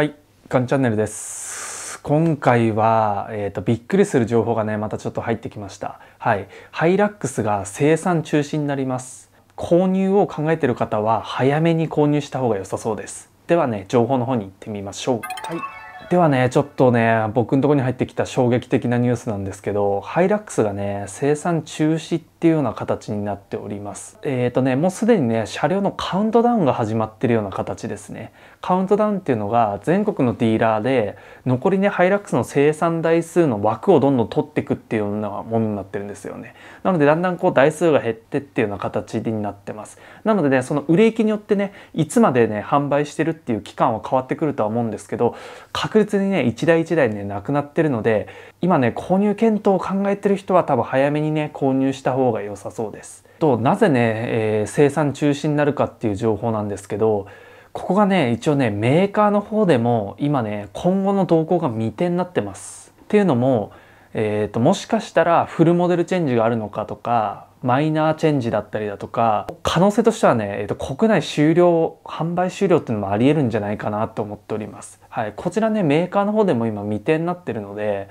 はい、ガンチャンネルです。今回は、えっ、ー、と、びっくりする情報がね、またちょっと入ってきました。はい、ハイラックスが生産中止になります。購入を考えてる方は、早めに購入した方が良さそうです。ではね、情報の方に行ってみましょう。はい。ではねちょっとね僕のとこに入ってきた衝撃的なニュースなんですけどハイラックスがね生産中止っていうような形になっておりますえっ、ー、とねもうすでにね車両のカウントダウンが始まってるような形ですねカウントダウンっていうのが全国のディーラーで残りねハイラックスの生産台数の枠をどんどん取っていくっていうようなものになってるんですよねなのでだんだんこう台数が減ってっていうような形になってますなのでねその売れ行きによってねいつまでね販売してるっていう期間は変わってくるとは思うんですけど確確実にね一台一台ねなくなってるので今ね購入検討を考えてる人は多分早めにね購入した方が良さそうです。となぜね、えー、生産中止になるかっていう情報なんですけどここがね一応ねメーカーの方でも今ね今後の動向が未定になってます。っていうのもえーと、もしかしたらフルモデルチェンジがあるのかとかマイナーチェンジだったりだとか可能性としてはね、えーと、と国内終了販売終了っていうのもありえるんじゃないかなと思っております、はい、こちらねメーカーの方でも今未定になってるので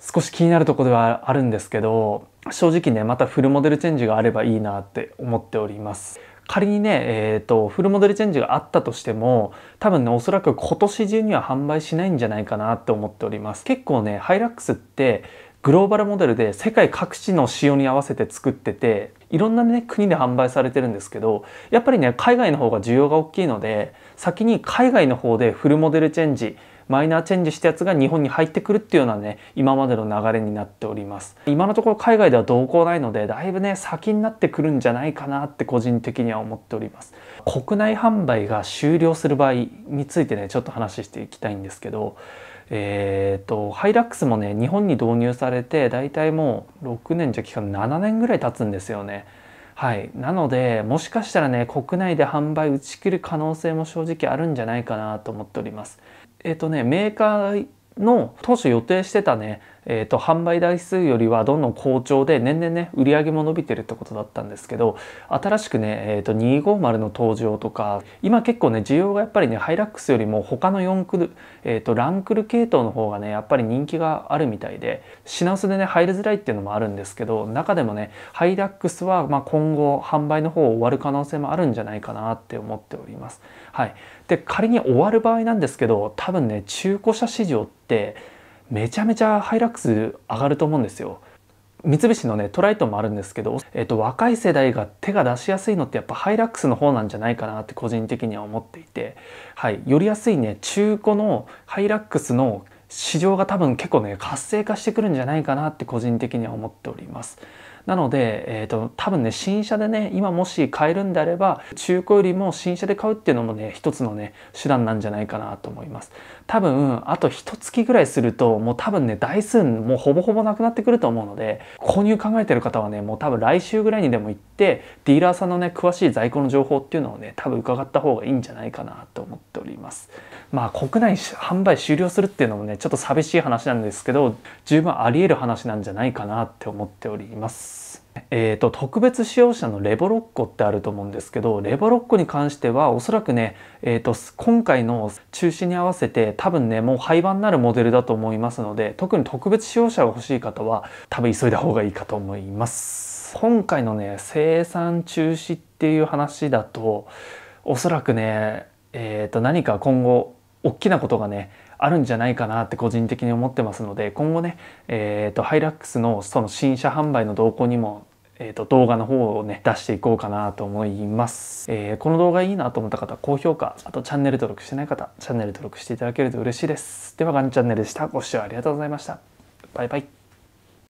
少し気になるとこではあるんですけど正直ねまたフルモデルチェンジがあればいいなって思っております仮にね、えーとフルモデルチェンジがあったとしても多分ねおそらく今年中には販売しないんじゃないかなって思っております結構ねハイラックスってグローバルモデルで世界各地の仕様に合わせて作ってていろんなね国で販売されてるんですけどやっぱりね海外の方が需要が大きいので先に海外の方でフルモデルチェンジマイナーチェンジしたやつが日本に入ってくるっていうようなね今までの流れになっております今のところ海外では動向ないのでだいぶね先になってくるんじゃないかなって個人的には思っております国内販売が終了する場合についてねちょっと話していきたいんですけどえーと、ハイラックスもね日本に導入されて大体もう6年じゃ期間7年ぐらい経つんですよね。はい、なのでもしかしたらね国内で販売打ち切る可能性も正直あるんじゃないかなと思っております。えっ、ー、とねメーカーの当初予定してたねえーと、販売台数よりはどんどん好調で年々ね売り上げも伸びてるってことだったんですけど新しくね、えーと、250の登場とか今結構ね需要がやっぱりねハイラックスよりも他の4クル、えーと、ランクル系統の方がねやっぱり人気があるみたいで品薄でね入りづらいっていうのもあるんですけど中でもねハイラックスはまあ今後販売の方を終わる可能性もあるんじゃないかなって思っております。はい、で仮に終わる場合なんですけど多分ね中古車市場ってめちゃめちゃハイラックス上がると思うんですよ。三菱のねトライトンもあるんですけど、えっと、若い世代が手が出しやすいのってやっぱハイラックスの方なんじゃないかなって個人的には思っていて、はい、より安いね中古のハイラックスの市場が多分結構ね活性化してくるんじゃないかなって個人的には思っております。なので、えーと、と多分ね新車でね今もし買えるんであれば中古よりも新車で買うっていうのもね一つのね手段なんじゃないかなと思います多分あと一月ぐらいするともう多分ね台数もうほぼほぼなくなってくると思うので購入考えてる方はねもう多分来週ぐらいにでも行ってってディーラーさんのね詳しい在庫の情報っていうのをね多分伺った方がいいんじゃないかなと思っておりますまあ国内販売終了するっていうのもねちょっと寂しい話なんですけど十分ありえる話なんじゃないかなって思っておりますえーと、特別使用者のレボロッコってあると思うんですけどレボロッコに関してはおそらくね、えーと、と今回の中止に合わせて多分ねもう廃盤になるモデルだと思いますので特に特別使用者が欲しい方は多分急いだ方がいいかと思います。今回のね生産中止っていう話だとおそらくね、えーと、何か今後大きなことがねあるんじゃないかなって個人的に思ってますので今後ね、えーと、ハイラックスのその新車販売の動向にもえーと、動画の方をね出していこうかなと思います、えー、この動画いいなと思った方高評価あとチャンネル登録してない方チャンネル登録していただけると嬉しいですではガンチャンネルでしたご視聴ありがとうございましたバイバイ